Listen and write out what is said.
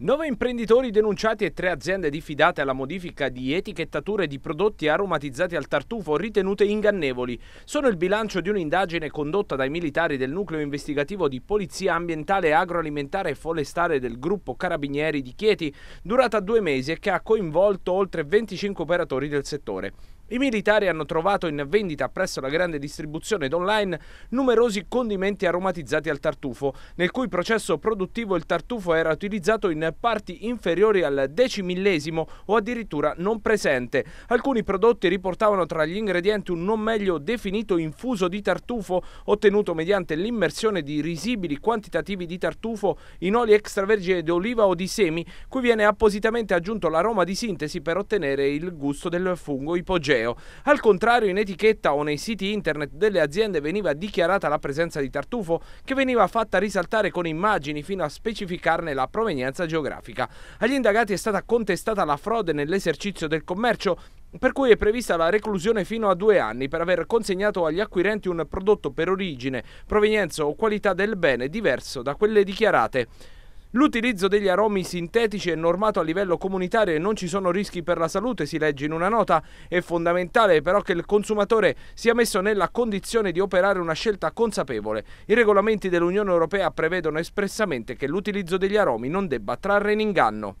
Nove imprenditori denunciati e tre aziende diffidate alla modifica di etichettature di prodotti aromatizzati al tartufo ritenute ingannevoli sono il bilancio di un'indagine condotta dai militari del nucleo investigativo di Polizia Ambientale Agroalimentare e Forestale del gruppo Carabinieri di Chieti, durata due mesi e che ha coinvolto oltre 25 operatori del settore. I militari hanno trovato in vendita presso la grande distribuzione ed online numerosi condimenti aromatizzati al tartufo, nel cui processo produttivo il tartufo era utilizzato in parti inferiori al decimillesimo o addirittura non presente. Alcuni prodotti riportavano tra gli ingredienti un non meglio definito infuso di tartufo ottenuto mediante l'immersione di risibili quantitativi di tartufo in oli extravergine d'oliva o di semi, cui viene appositamente aggiunto l'aroma di sintesi per ottenere il gusto del fungo ipogeo museo. Al contrario, in etichetta o nei siti internet delle aziende veniva dichiarata la presenza di tartufo che veniva fatta risaltare con immagini fino a specificarne la provenienza geografica. Agli indagati è stata contestata la frode nell'esercizio del commercio per cui è prevista la reclusione fino a due anni per aver consegnato agli acquirenti un prodotto per origine, provenienza o qualità del bene diverso da quelle dichiarate. L'utilizzo degli aromi sintetici è normato a livello comunitario e non ci sono rischi per la salute, si legge in una nota. È fondamentale però che il consumatore sia messo nella condizione di operare una scelta consapevole. I regolamenti dell'Unione Europea prevedono espressamente che l'utilizzo degli aromi non debba trarre in inganno.